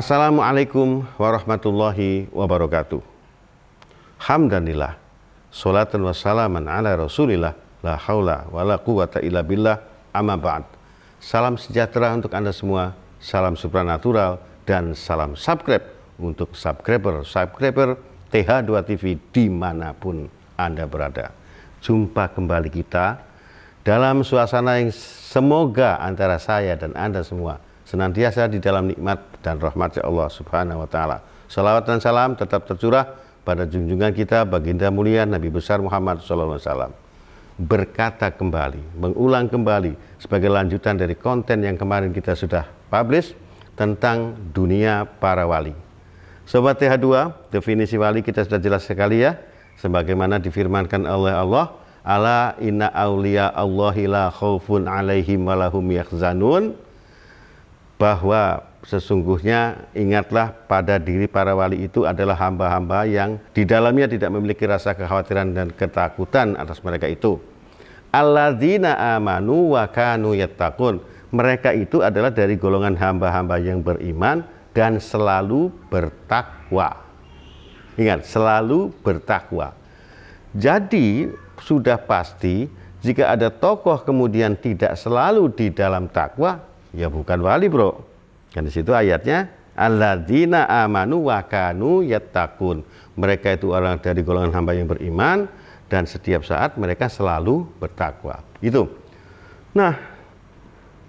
Assalamualaikum warahmatullahi wabarakatuh. Hamdanillah. Salatun wa salaman ala rasulillah. La haula wa la quwata illa billah. Amma ba'd. Salam sejahtera untuk Anda semua. Salam supranatural dan salam subscribe untuk subscriber subscriber TH2 TV dimanapun Anda berada. Jumpa kembali kita dalam suasana yang semoga antara saya dan Anda semua senantiasa di dalam nikmat dan rahmat ya Allah Subhanahu wa taala. Salawat dan salam tetap tercurah pada junjungan kita baginda mulia Nabi besar Muhammad sallallahu alaihi wasallam. Berkata kembali, mengulang kembali sebagai lanjutan dari konten yang kemarin kita sudah publish tentang dunia para wali. Sobat TH2, definisi wali kita sudah jelas sekali ya, sebagaimana difirmankan oleh Allah, ala inna aulia Allahi la khaufun alaihim walahum yahzanun, bahwa sesungguhnya ingatlah pada diri para wali itu adalah hamba-hamba yang di dalamnya tidak memiliki rasa kekhawatiran dan ketakutan atas mereka itu. Alladzina amanu wa kanu yattaqun. Mereka itu adalah dari golongan hamba-hamba yang beriman dan selalu bertakwa. Ingat, selalu bertakwa. Jadi sudah pasti jika ada tokoh kemudian tidak selalu di dalam takwa, ya bukan wali, Bro Kan di situ ayatnya alladzina amanu wa kanu Mereka itu orang dari golongan hamba yang beriman dan setiap saat mereka selalu bertakwa. Itu. Nah,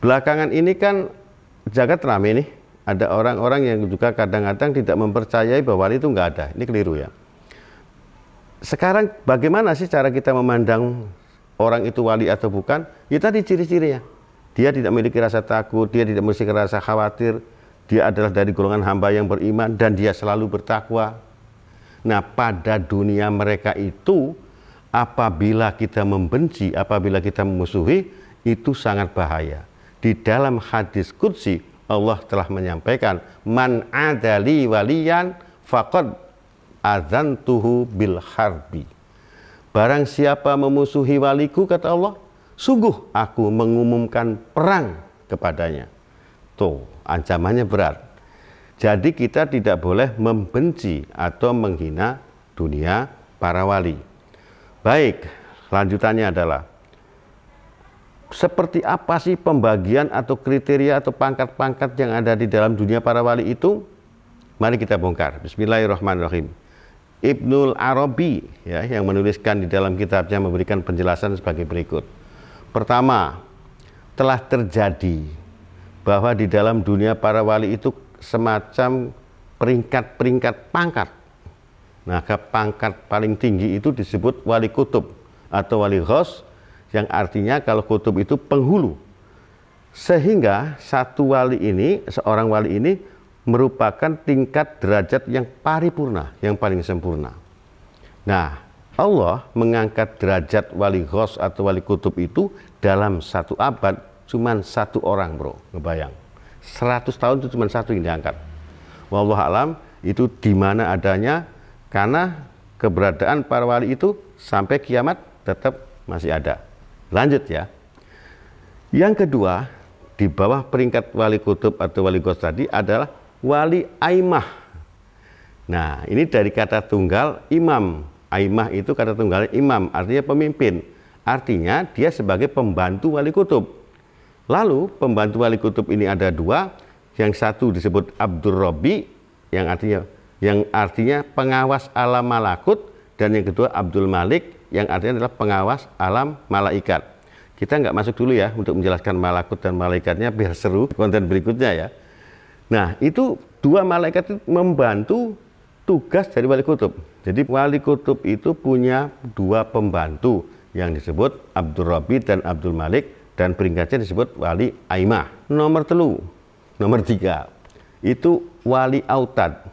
belakangan ini kan jagat rame nih. Ada orang-orang yang juga kadang-kadang tidak mempercayai bahwa itu enggak ada. Ini keliru ya. Sekarang bagaimana sih cara kita memandang orang itu wali atau bukan? Ya di ciri-cirinya. Dia tidak memiliki rasa takut, dia tidak memiliki rasa khawatir. Dia adalah dari golongan hamba yang beriman dan dia selalu bertakwa. Nah, pada dunia mereka itu apabila kita membenci, apabila kita memusuhi itu sangat bahaya. Di dalam hadis kudsi, Allah telah menyampaikan man adali walian faqad azantuhu bil harbi. Barang siapa memusuhi waliku kata Allah, Sungguh aku mengumumkan perang kepadanya. Tuh, ancamannya berat. Jadi kita tidak boleh membenci atau menghina dunia para wali. Baik, lanjutannya adalah seperti apa sih pembagian atau kriteria atau pangkat-pangkat yang ada di dalam dunia para wali itu? Mari kita bongkar. Bismillahirrahmanirrahim. Ibnul Arabi ya yang menuliskan di dalam kitabnya memberikan penjelasan sebagai berikut. Pertama, telah terjadi bahwa di dalam dunia para wali itu semacam peringkat-peringkat pangkat. Nah, ke pangkat paling tinggi itu disebut wali kutub atau wali ghos yang artinya kalau kutub itu penghulu. Sehingga satu wali ini, seorang wali ini merupakan tingkat derajat yang paripurna, yang paling sempurna. Nah, Allah mengangkat derajat wali ghos atau wali kutub itu dalam satu abad cuman satu orang bro, ngebayang. 100 tahun itu cuma satu yang diangkat. Wallah alam itu di mana adanya karena keberadaan para wali itu sampai kiamat tetap masih ada. Lanjut ya. Yang kedua, di bawah peringkat wali kutub atau wali ghos tadi adalah wali aimah. Nah, ini dari kata tunggal imam Aimah itu kata tunggal imam, artinya pemimpin. Artinya dia sebagai pembantu wali kutub. Lalu pembantu wali kutub ini ada dua, yang satu disebut Abdur Robi, yang artinya yang artinya pengawas alam malakut, dan yang kedua Abdul Malik, yang artinya adalah pengawas alam malaikat. Kita nggak masuk dulu ya untuk menjelaskan malakut dan malaikatnya biar seru konten berikutnya ya. Nah itu dua malaikat itu membantu tugas dari wali kutub. Jadi wali kutub itu punya dua pembantu yang disebut Abdul Rabi dan Abdul Malik dan peringkatnya disebut wali Aimah. Nomor telu, nomor tiga, itu wali autad.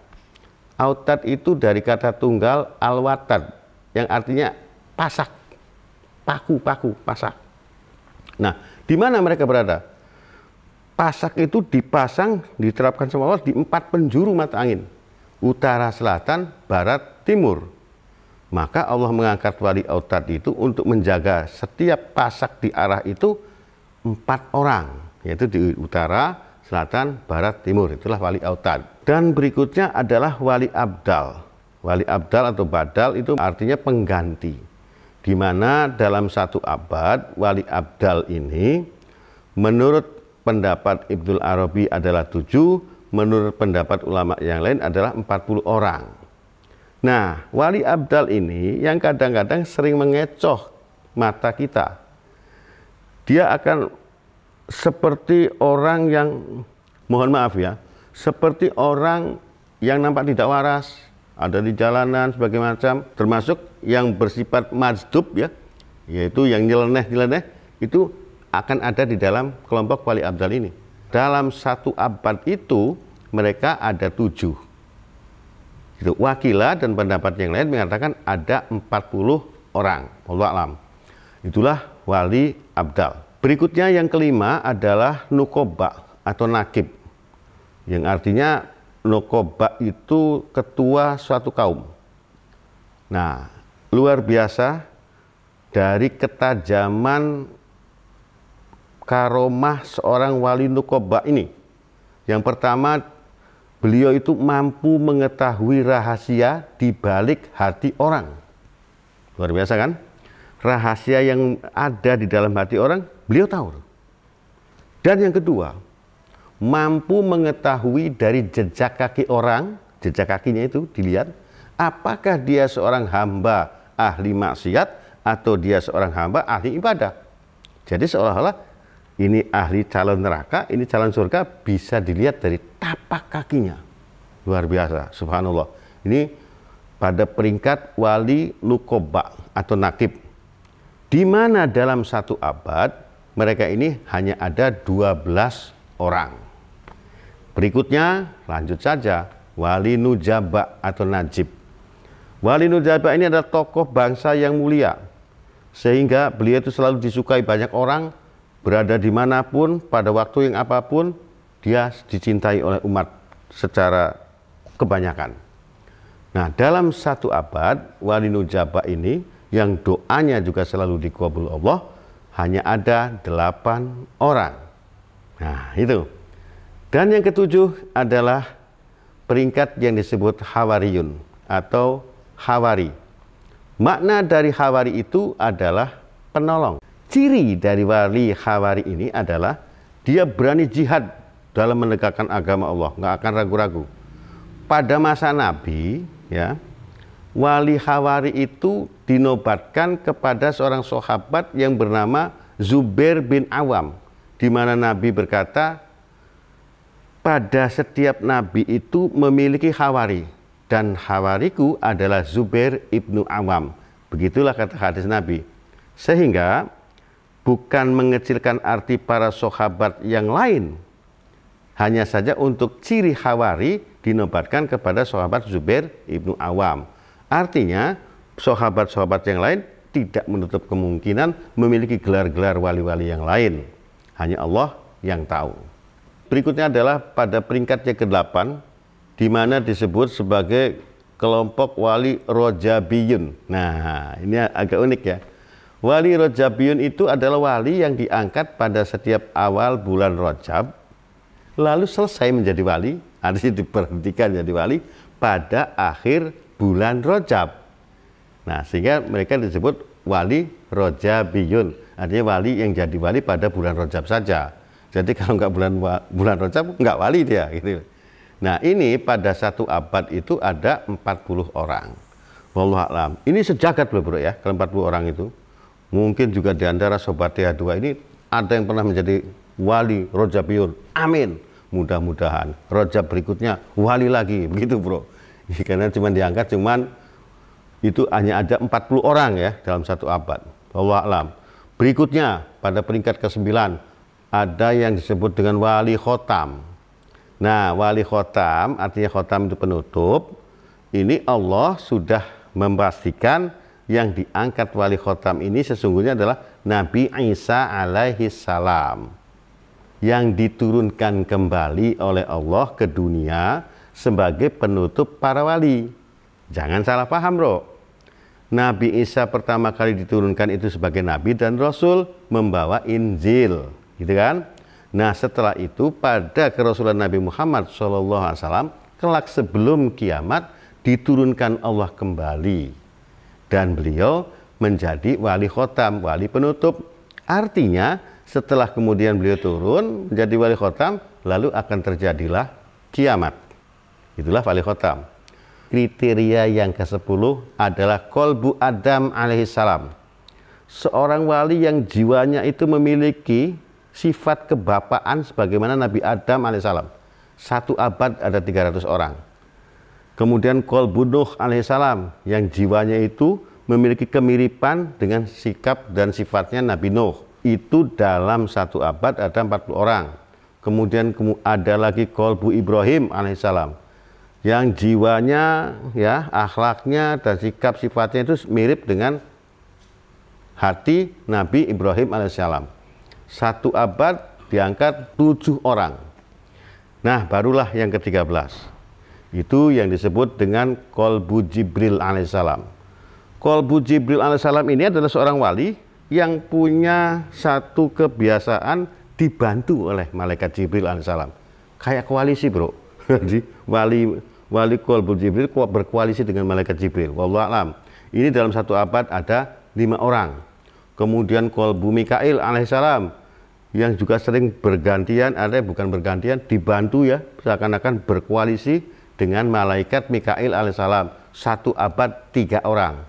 Autad itu dari kata tunggal alwatad yang artinya pasak, paku, paku, pasak. Nah, di mana mereka berada? Pasak itu dipasang, diterapkan sama Allah di empat penjuru mata angin utara selatan, barat, timur. Maka Allah mengangkat wali autad itu untuk menjaga setiap pasak di arah itu empat orang, yaitu di utara, selatan, barat, timur. Itulah wali autad. Dan berikutnya adalah wali abdal. Wali abdal atau badal itu artinya pengganti. Di mana dalam satu abad wali abdal ini menurut pendapat Ibnu Arabi adalah tujuh, menurut pendapat ulama yang lain adalah 40 orang. Nah, wali abdal ini yang kadang-kadang sering mengecoh mata kita. Dia akan seperti orang yang mohon maaf ya, seperti orang yang nampak tidak waras, ada di jalanan sebagai macam, termasuk yang bersifat majdub ya, yaitu yang nyeleneh-nyeleneh itu akan ada di dalam kelompok wali abdal ini dalam satu abad itu mereka ada tujuh. Gitu. Wakila dan pendapat yang lain mengatakan ada 40 orang. Allah alam. Itulah wali abdal. Berikutnya yang kelima adalah nukoba atau nakib. Yang artinya nukoba itu ketua suatu kaum. Nah, luar biasa dari ketajaman karomah seorang wali nukoba ini. Yang pertama, beliau itu mampu mengetahui rahasia di balik hati orang. Luar biasa kan? Rahasia yang ada di dalam hati orang, beliau tahu. Dan yang kedua, mampu mengetahui dari jejak kaki orang, jejak kakinya itu dilihat, apakah dia seorang hamba ahli maksiat atau dia seorang hamba ahli ibadah. Jadi seolah-olah ini ahli calon neraka, ini calon surga bisa dilihat dari tapak kakinya. Luar biasa, subhanallah. Ini pada peringkat wali lukoba atau nakib. Di mana dalam satu abad mereka ini hanya ada 12 orang. Berikutnya lanjut saja wali nujaba atau najib. Wali Nujaba ini adalah tokoh bangsa yang mulia sehingga beliau itu selalu disukai banyak orang berada dimanapun, pada waktu yang apapun, dia dicintai oleh umat secara kebanyakan. Nah, dalam satu abad, wali nujaba ini yang doanya juga selalu dikabul Allah, hanya ada delapan orang. Nah, itu. Dan yang ketujuh adalah peringkat yang disebut Hawariyun atau Hawari. Makna dari Hawari itu adalah penolong. Ciri dari wali khawari ini adalah dia berani jihad dalam menegakkan agama Allah, nggak akan ragu-ragu. Pada masa Nabi, ya, wali khawari itu dinobatkan kepada seorang sahabat yang bernama Zubair bin Awam, di mana Nabi berkata, pada setiap nabi itu memiliki khawari dan khawariku adalah Zubair ibnu Awam. Begitulah kata hadis Nabi. Sehingga bukan mengecilkan arti para sahabat yang lain. Hanya saja untuk ciri Hawari dinobatkan kepada sahabat Zubair Ibnu Awam. Artinya, sahabat-sahabat yang lain tidak menutup kemungkinan memiliki gelar-gelar wali-wali yang lain. Hanya Allah yang tahu. Berikutnya adalah pada peringkatnya ke-8 di mana disebut sebagai kelompok wali Rojabiyun. Nah, ini agak unik ya. Wali Rojabiyun itu adalah wali yang diangkat pada setiap awal bulan Rojab, lalu selesai menjadi wali, artinya diperhentikan jadi wali pada akhir bulan Rojab. Nah, sehingga mereka disebut wali Rojabiyun, artinya wali yang jadi wali pada bulan Rojab saja. Jadi kalau nggak bulan bulan Rojab, nggak wali dia. Gitu. Nah, ini pada satu abad itu ada 40 orang. Wallahualam. Ini sejagat loh bro ya, kalau 40 orang itu. Mungkin juga di antara sobat TH2 ini ada yang pernah menjadi wali roja piyur Amin. Mudah-mudahan roja berikutnya wali lagi, begitu bro. Ya, karena cuma diangkat cuman itu hanya ada 40 orang ya dalam satu abad. Allah alam. Berikutnya pada peringkat ke-9 ada yang disebut dengan wali khotam. Nah, wali khotam artinya khotam itu penutup. Ini Allah sudah memastikan yang diangkat wali khotam ini sesungguhnya adalah Nabi Isa alaihi salam yang diturunkan kembali oleh Allah ke dunia sebagai penutup para wali. Jangan salah paham, Bro. Nabi Isa pertama kali diturunkan itu sebagai nabi dan rasul membawa Injil, gitu kan? Nah, setelah itu pada kerasulan Nabi Muhammad SAW kelak sebelum kiamat diturunkan Allah kembali dan beliau menjadi wali khotam, wali penutup. Artinya setelah kemudian beliau turun menjadi wali khotam, lalu akan terjadilah kiamat. Itulah wali khotam. Kriteria yang ke-10 adalah kolbu Adam alaihissalam. Seorang wali yang jiwanya itu memiliki sifat kebapaan sebagaimana Nabi Adam alaihissalam. Satu abad ada 300 orang Kemudian Kolbunuh alaihissalam yang jiwanya itu memiliki kemiripan dengan sikap dan sifatnya Nabi Nuh. Itu dalam satu abad ada 40 orang. Kemudian ada lagi Kolbu Ibrahim alaihissalam yang jiwanya ya akhlaknya dan sikap sifatnya itu mirip dengan hati Nabi Ibrahim alaihissalam. Satu abad diangkat tujuh orang. Nah, barulah yang ke-13. Itu yang disebut dengan Kolbu Jibril alaihissalam. Kolbu Jibril alaihissalam ini adalah seorang wali yang punya satu kebiasaan dibantu oleh malaikat Jibril alaihissalam. Kayak koalisi bro. Jadi wali wali Kolbu Jibril berkoalisi dengan malaikat Jibril. Wallahu alam. Ini dalam satu abad ada lima orang. Kemudian Kolbu Mikail alaihissalam yang juga sering bergantian, ada bukan bergantian, dibantu ya, seakan-akan berkoalisi dengan malaikat Mikail alaihissalam satu abad tiga orang.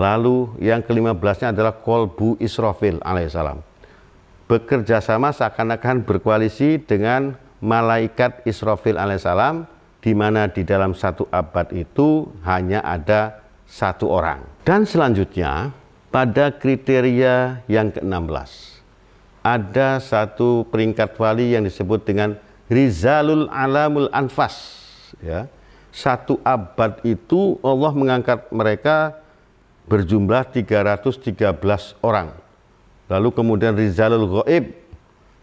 Lalu yang kelima belasnya adalah Kolbu Israfil alaihissalam. Bekerja sama seakan-akan berkoalisi dengan malaikat Israfil alaihissalam di mana di dalam satu abad itu hanya ada satu orang. Dan selanjutnya pada kriteria yang ke-16 ada satu peringkat wali yang disebut dengan Rizalul Alamul Anfas ya satu abad itu Allah mengangkat mereka berjumlah 313 orang. Lalu kemudian Rizalul Ghaib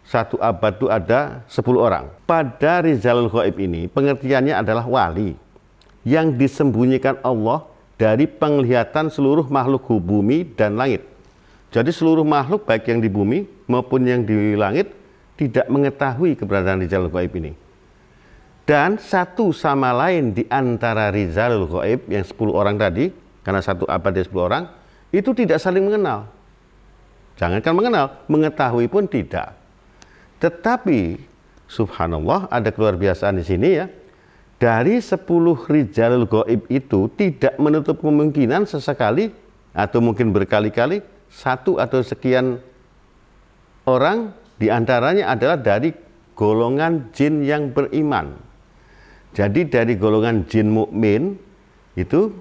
satu abad itu ada 10 orang. Pada Rizalul Ghaib ini pengertiannya adalah wali yang disembunyikan Allah dari penglihatan seluruh makhluk bumi dan langit. Jadi seluruh makhluk baik yang di bumi maupun yang di langit tidak mengetahui keberadaan Rizalul Ghaib ini dan satu sama lain di antara Rizalul Ghaib yang 10 orang tadi, karena satu abad dia 10 orang, itu tidak saling mengenal. Jangankan mengenal, mengetahui pun tidak. Tetapi subhanallah ada keluar biasaan di sini ya. Dari 10 rizalul Ghaib itu tidak menutup kemungkinan sesekali atau mungkin berkali-kali satu atau sekian orang diantaranya adalah dari golongan jin yang beriman jadi dari golongan jin mukmin itu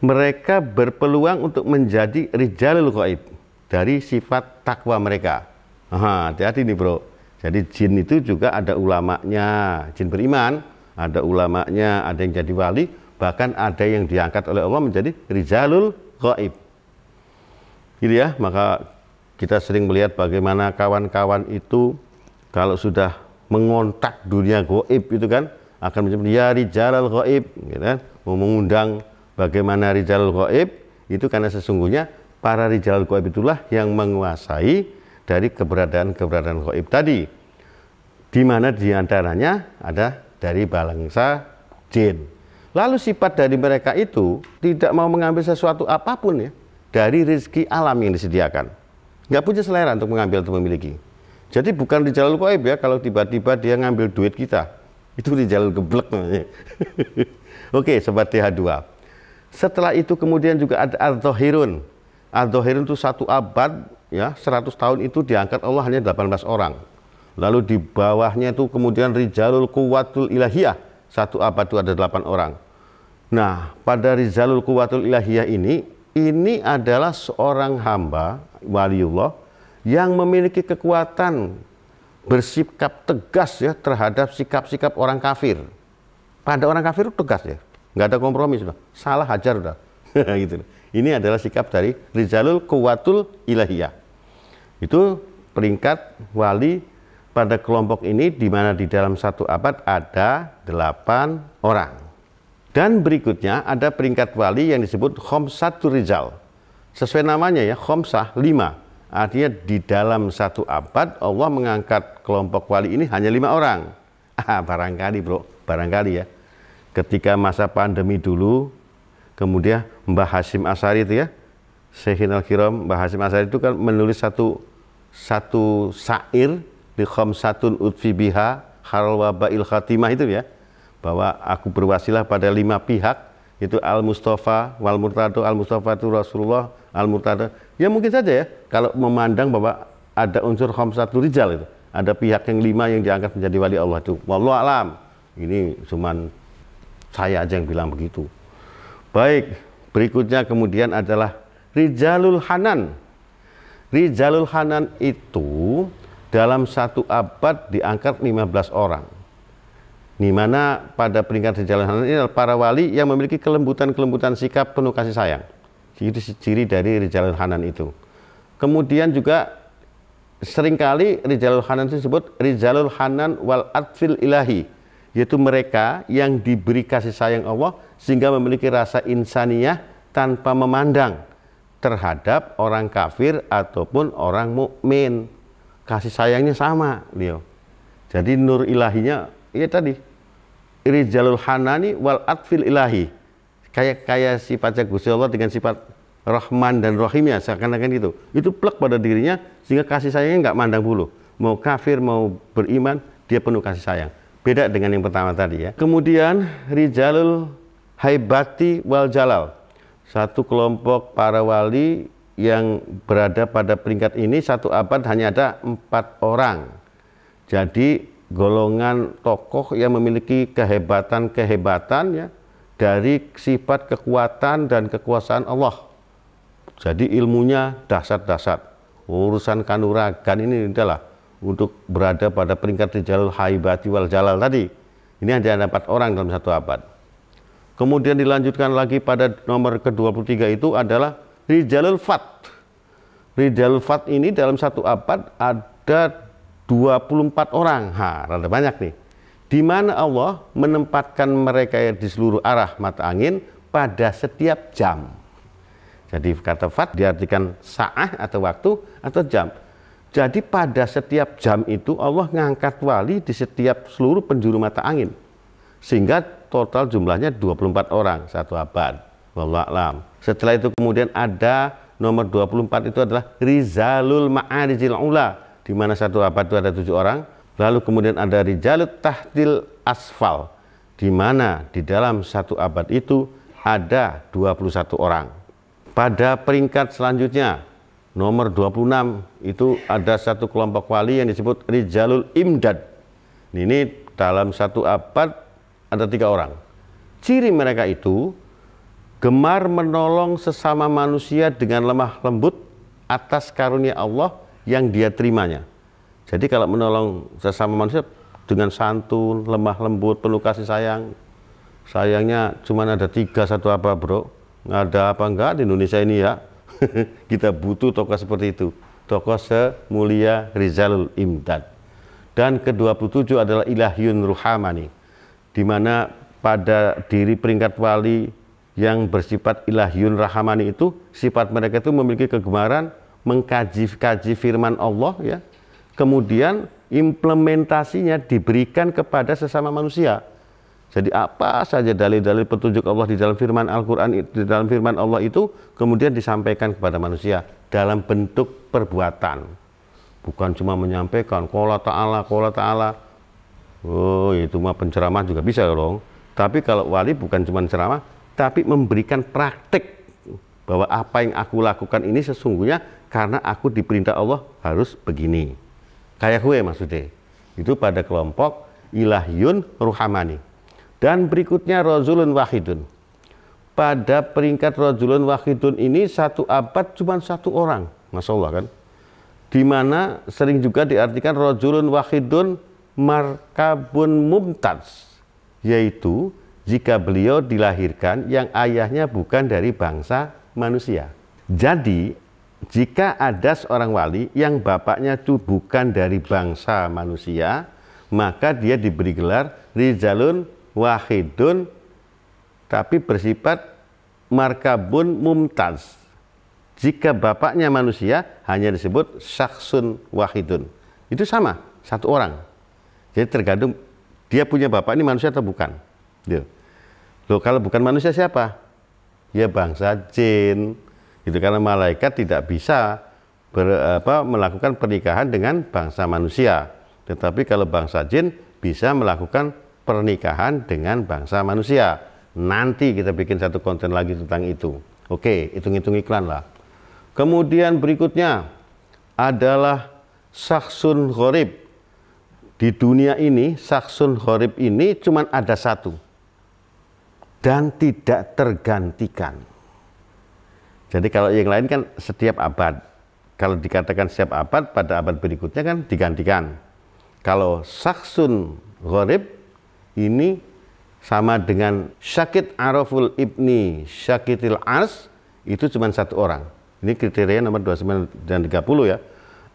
mereka berpeluang untuk menjadi rijalul ghaib dari sifat takwa mereka. hati-hati nih bro. Jadi jin itu juga ada ulamanya, jin beriman, ada ulamanya, ada yang jadi wali, bahkan ada yang diangkat oleh Allah menjadi rijalul ghaib. Gitu ya, maka kita sering melihat bagaimana kawan-kawan itu kalau sudah mengontak dunia goib itu kan akan menjadi ya rijalal goib gitu kan mengundang bagaimana rijalal goib itu karena sesungguhnya para rijalal goib itulah yang menguasai dari keberadaan-keberadaan goib tadi di mana diantaranya ada dari bangsa jin lalu sifat dari mereka itu tidak mau mengambil sesuatu apapun ya dari rezeki alam yang disediakan nggak punya selera untuk mengambil atau memiliki jadi bukan di jalur koib ya kalau tiba-tiba dia ngambil duit kita. Itu di jalur geblek namanya. Oke, sobat TH2. Setelah itu kemudian juga ada Al-Zahirun. itu satu abad ya 100 tahun itu diangkat Allah hanya 18 orang. Lalu di bawahnya itu kemudian Rijalul Kuwatul Ilahiyah. Satu abad itu ada 8 orang. Nah, pada Rizalul Kuwatul Ilahiyah ini, ini adalah seorang hamba, waliullah, yang memiliki kekuatan bersikap tegas ya terhadap sikap-sikap orang kafir. Pada orang kafir itu tegas ya, nggak ada kompromi sudah, salah hajar sudah. gitu. Ini adalah sikap dari Rizalul Kuwatul Ilahiyah. Itu peringkat wali pada kelompok ini di mana di dalam satu abad ada delapan orang. Dan berikutnya ada peringkat wali yang disebut Khomsatul Rizal. Sesuai namanya ya, Khomsah lima Artinya di dalam satu abad Allah mengangkat kelompok wali ini hanya lima orang. Ah, barangkali bro, barangkali ya. Ketika masa pandemi dulu, kemudian Mbah Hasim Asari itu ya, Sehin al Kiram Mbah Hasim Asari itu kan menulis satu satu syair di khomsatun utfi biha haral wabail khatimah itu ya bahwa aku berwasilah pada lima pihak itu al Mustafa wal Murtado al Mustafa itu Rasulullah al Murtado Ya mungkin saja ya, kalau memandang bahwa ada unsur satu rijal itu. Ada pihak yang lima yang diangkat menjadi wali Allah itu. Wallahu alam. Ini cuma saya aja yang bilang begitu. Baik, berikutnya kemudian adalah rijalul hanan. Rijalul hanan itu dalam satu abad diangkat 15 orang. Di mana pada peringkat rijalul hanan ini adalah para wali yang memiliki kelembutan-kelembutan sikap penuh kasih sayang ciri-ciri dari Rijalul Hanan itu. Kemudian juga seringkali Rijalul Hanan disebut Rijalul Hanan wal Adfil Ilahi, yaitu mereka yang diberi kasih sayang Allah sehingga memiliki rasa insaniyah tanpa memandang terhadap orang kafir ataupun orang mukmin. Kasih sayangnya sama, beliau. Jadi nur ilahinya ya tadi Rijalul Hanani wal Adfil Ilahi kayak kayak sifatnya Gusti Allah dengan sifat Rahman dan Rahimnya seakan-akan itu itu plek pada dirinya sehingga kasih sayangnya nggak mandang bulu mau kafir mau beriman dia penuh kasih sayang beda dengan yang pertama tadi ya kemudian Rijalul Haibati wal Jalal satu kelompok para wali yang berada pada peringkat ini satu abad hanya ada empat orang jadi golongan tokoh yang memiliki kehebatan-kehebatan ya dari sifat kekuatan dan kekuasaan Allah. Jadi ilmunya dasar-dasar Urusan kanuragan ini adalah untuk berada pada peringkat di jalur haibati wal jalal tadi. Ini hanya ada empat orang dalam satu abad. Kemudian dilanjutkan lagi pada nomor ke-23 itu adalah rijalul fat. Rijalul fat ini dalam satu abad ada 24 orang. Ha, rada banyak nih di mana Allah menempatkan mereka di seluruh arah mata angin pada setiap jam. Jadi kata fat diartikan saah atau waktu atau jam. Jadi pada setiap jam itu Allah mengangkat wali di setiap seluruh penjuru mata angin. Sehingga total jumlahnya 24 orang satu abad. Wallahualam. Setelah itu kemudian ada nomor 24 itu adalah Rizalul Ma'arijil Ula. Di mana satu abad itu ada tujuh orang Lalu kemudian ada rijalut tahtil asfal, di mana di dalam satu abad itu ada 21 orang. Pada peringkat selanjutnya, nomor 26, itu ada satu kelompok wali yang disebut rijalul imdad. Ini dalam satu abad ada tiga orang. Ciri mereka itu gemar menolong sesama manusia dengan lemah lembut atas karunia Allah yang dia terimanya. Jadi kalau menolong sesama manusia dengan santun, lemah lembut, penuh kasih sayang. Sayangnya cuma ada tiga satu apa bro? Nggak ada apa enggak di Indonesia ini ya? Kita butuh tokoh seperti itu. Tokoh semulia Rizalul Imdad. Dan ke-27 adalah ilahyun Ruhamani. Di mana pada diri peringkat wali yang bersifat ilahyun rahamani itu sifat mereka itu memiliki kegemaran mengkaji-kaji firman Allah ya kemudian implementasinya diberikan kepada sesama manusia. Jadi apa saja dalil-dalil petunjuk Allah di dalam firman Al-Qur'an di dalam firman Allah itu kemudian disampaikan kepada manusia dalam bentuk perbuatan. Bukan cuma menyampaikan qala ta'ala qala ta'ala. Oh, itu mah penceramah juga bisa dong. Tapi kalau wali bukan cuma ceramah, tapi memberikan praktik bahwa apa yang aku lakukan ini sesungguhnya karena aku diperintah Allah harus begini kayak kue maksudnya itu pada kelompok ilahyun ruhamani dan berikutnya rozulun wahidun pada peringkat rozulun wahidun ini satu abad cuma satu orang masya Allah kan dimana sering juga diartikan rozulun wahidun markabun mumtaz yaitu jika beliau dilahirkan yang ayahnya bukan dari bangsa manusia jadi jika ada seorang wali yang bapaknya itu bukan dari bangsa manusia, maka dia diberi gelar Rijalun Wahidun, tapi bersifat markabun mumtaz. Jika bapaknya manusia, hanya disebut Saksun Wahidun. Itu sama, satu orang. Jadi tergantung dia punya bapak ini manusia atau bukan. Loh, kalau bukan manusia siapa? Ya bangsa jin, gitu karena malaikat tidak bisa ber, apa, melakukan pernikahan dengan bangsa manusia tetapi kalau bangsa jin bisa melakukan pernikahan dengan bangsa manusia nanti kita bikin satu konten lagi tentang itu oke hitung-hitung iklan lah kemudian berikutnya adalah saksun horib di dunia ini saksun horib ini cuma ada satu dan tidak tergantikan jadi kalau yang lain kan setiap abad. Kalau dikatakan setiap abad, pada abad berikutnya kan digantikan. Kalau saksun gharib ini sama dengan syakit araful ibni syakitil ars itu cuma satu orang. Ini kriteria nomor 29 dan 30 ya.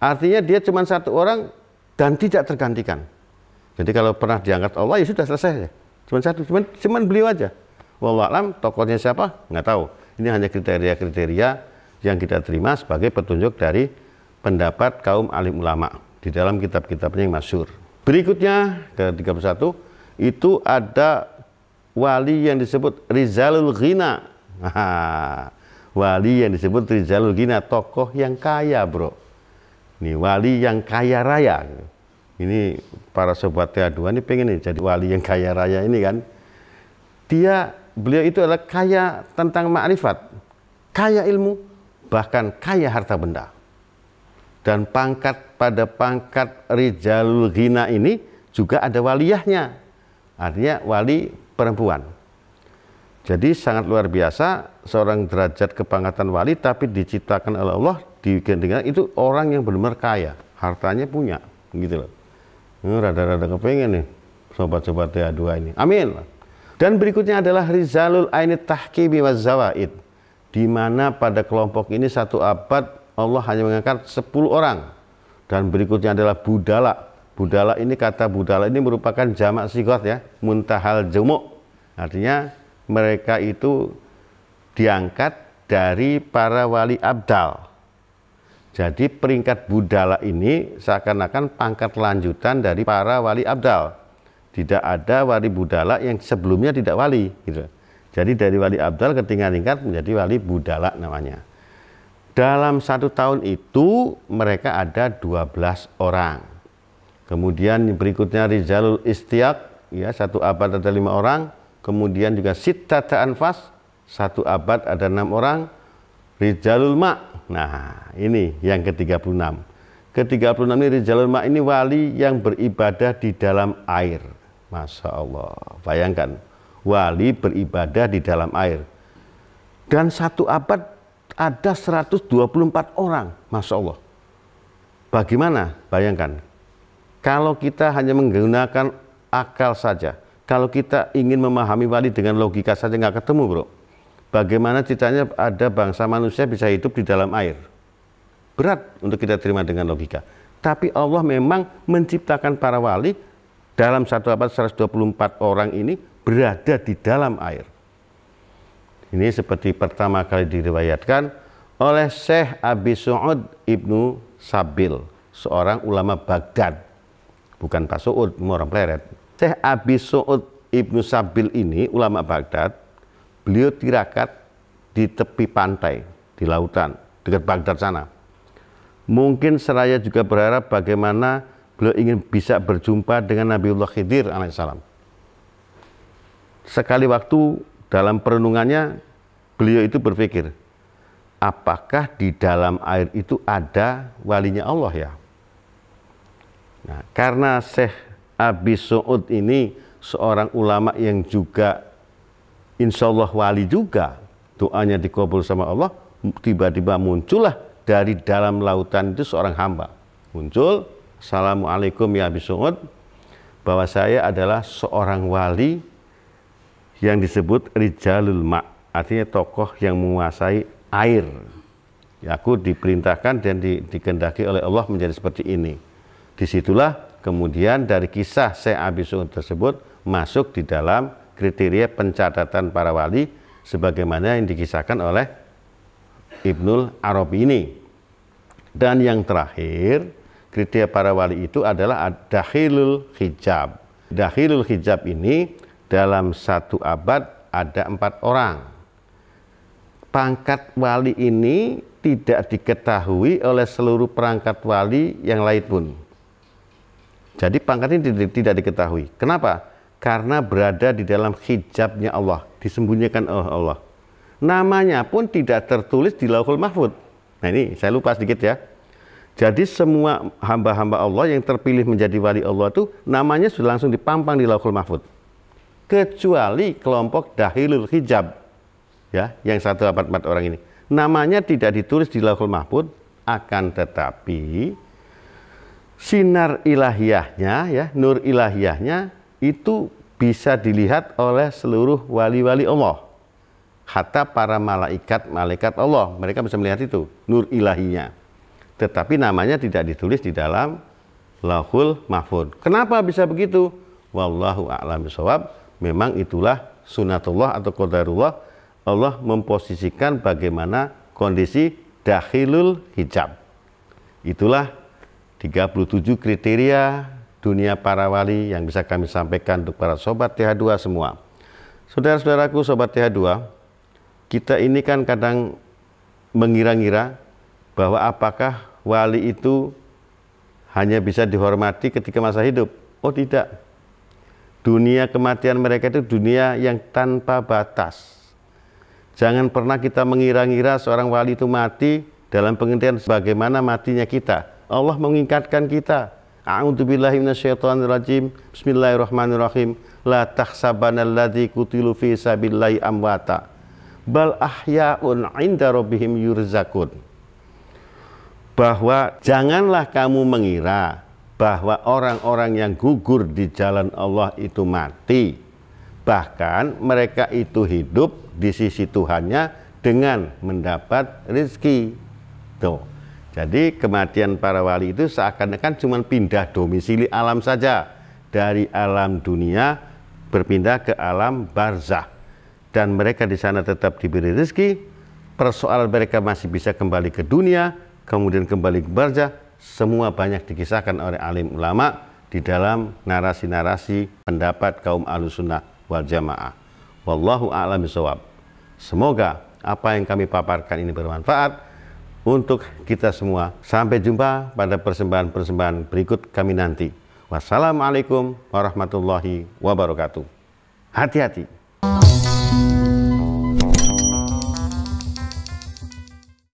Artinya dia cuma satu orang dan tidak tergantikan. Jadi kalau pernah diangkat Allah ya sudah selesai ya. Cuma satu, cuma cuma beliau aja. Wallah alam tokohnya siapa nggak tahu. Ini hanya kriteria-kriteria yang kita terima sebagai petunjuk dari pendapat kaum alim ulama di dalam kitab-kitabnya yang masyur. Berikutnya ke 31 itu ada wali yang disebut Rizalul Ghina. wali yang disebut Rizalul Ghina, tokoh yang kaya, Bro. Ini wali yang kaya raya. Ini para sobat ta ini pengen nih jadi wali yang kaya raya ini kan. Dia beliau itu adalah kaya tentang ma'rifat, kaya ilmu, bahkan kaya harta benda. Dan pangkat pada pangkat Rijalul Ghina ini juga ada waliyahnya, artinya wali perempuan. Jadi sangat luar biasa seorang derajat kepangkatan wali tapi diciptakan oleh Allah digandengkan itu orang yang benar-benar kaya, hartanya punya, gitu loh. Hmm, rada-rada kepengen nih sobat-sobat ya dua ini. Amin. Dan berikutnya adalah Rizalul Ainit Tahkimi wa Zawaid. Di mana pada kelompok ini satu abad Allah hanya mengangkat 10 orang. Dan berikutnya adalah budala. Budala ini kata budala ini merupakan jamak sigot ya, muntahal jumuk. Artinya mereka itu diangkat dari para wali abdal. Jadi peringkat budala ini seakan-akan pangkat lanjutan dari para wali abdal. Tidak ada wali budala yang sebelumnya tidak wali. Gitu. Jadi dari wali abdal ke tingkat menjadi wali budala namanya. Dalam satu tahun itu mereka ada 12 orang. Kemudian berikutnya Rizalul Istiak, ya satu abad ada lima orang. Kemudian juga Sittata Anfas, satu abad ada enam orang. Rizalul Mak, nah ini yang ke-36. Ke-36 ini Rizalul Mak ini wali yang beribadah di dalam air Masya Allah. Bayangkan, wali beribadah di dalam air. Dan satu abad ada 124 orang. Masya Allah. Bagaimana? Bayangkan. Kalau kita hanya menggunakan akal saja. Kalau kita ingin memahami wali dengan logika saja nggak ketemu bro. Bagaimana ceritanya ada bangsa manusia bisa hidup di dalam air. Berat untuk kita terima dengan logika. Tapi Allah memang menciptakan para wali dalam satu abad 124 orang ini berada di dalam air. Ini seperti pertama kali diriwayatkan oleh Syekh Abi Su'ud Ibnu Sabil, seorang ulama Baghdad. Bukan Pak Su'ud, orang pleret. Syekh Abi Su'ud Ibnu Sabil ini, ulama Baghdad, beliau tirakat di tepi pantai, di lautan, dekat Baghdad sana. Mungkin seraya juga berharap bagaimana beliau ingin bisa berjumpa dengan Nabiullah Khidir alaihissalam. Sekali waktu dalam perenungannya beliau itu berpikir, apakah di dalam air itu ada walinya Allah ya? Nah, karena Syekh Abi Su'ud ini seorang ulama yang juga insya Allah wali juga, doanya dikabul sama Allah, tiba-tiba muncullah dari dalam lautan itu seorang hamba. Muncul, Assalamualaikum ya Abi Suud, bahwa saya adalah seorang wali yang disebut Rijalul mak artinya tokoh yang menguasai air. Ya, aku diperintahkan dan di, dikendaki oleh Allah menjadi seperti ini. Disitulah kemudian dari kisah saya Abi Suud tersebut masuk di dalam kriteria pencatatan para wali sebagaimana yang dikisahkan oleh Ibnul Arabi ini. Dan yang terakhir, kriteria para wali itu adalah dahilul hijab. Dahilul hijab ini dalam satu abad ada empat orang. Pangkat wali ini tidak diketahui oleh seluruh perangkat wali yang lain pun. Jadi pangkat ini tidak diketahui. Kenapa? Karena berada di dalam hijabnya Allah, disembunyikan oleh Allah. Namanya pun tidak tertulis di Lauhul Mahfud. Nah ini saya lupa sedikit ya. Jadi semua hamba-hamba Allah yang terpilih menjadi wali Allah itu namanya sudah langsung dipampang di Lauhul Mahfud. Kecuali kelompok Dahilul Hijab. Ya, yang satu abad empat orang ini. Namanya tidak ditulis di Lauhul Mahfud, akan tetapi sinar ilahiyahnya ya, nur ilahiyahnya itu bisa dilihat oleh seluruh wali-wali Allah. Hatta para malaikat-malaikat Allah, mereka bisa melihat itu, nur ilahinya tetapi namanya tidak ditulis di dalam lahul mahfud. Kenapa bisa begitu? Wallahu a'lam bishawab. Memang itulah sunatullah atau qadarullah. Allah memposisikan bagaimana kondisi dahilul hijab. Itulah 37 kriteria dunia para wali yang bisa kami sampaikan untuk para sobat TH2 semua. Saudara-saudaraku sobat TH2, kita ini kan kadang mengira-ngira bahwa apakah wali itu hanya bisa dihormati ketika masa hidup? Oh tidak. Dunia kematian mereka itu dunia yang tanpa batas. Jangan pernah kita mengira-ngira seorang wali itu mati dalam pengertian sebagaimana matinya kita. Allah mengingatkan kita. A'udzubillahi minasyaitonirrajim. Bismillahirrahmanirrahim. La tahsabanalladzi kutilu fi sabilillahi amwata. Bal ahya'un 'inda rabbihim yurzakun bahwa janganlah kamu mengira bahwa orang-orang yang gugur di jalan Allah itu mati. Bahkan mereka itu hidup di sisi Tuhannya dengan mendapat rezeki. Tuh. Jadi kematian para wali itu seakan-akan cuma pindah domisili alam saja. Dari alam dunia berpindah ke alam barzah. Dan mereka di sana tetap diberi rezeki. Persoalan mereka masih bisa kembali ke dunia kemudian kembali ke Barja, semua banyak dikisahkan oleh alim ulama di dalam narasi-narasi pendapat kaum alusunnah wal jamaah. Wallahu a'lam bisawab. Semoga apa yang kami paparkan ini bermanfaat untuk kita semua. Sampai jumpa pada persembahan-persembahan berikut kami nanti. Wassalamualaikum warahmatullahi wabarakatuh. Hati-hati.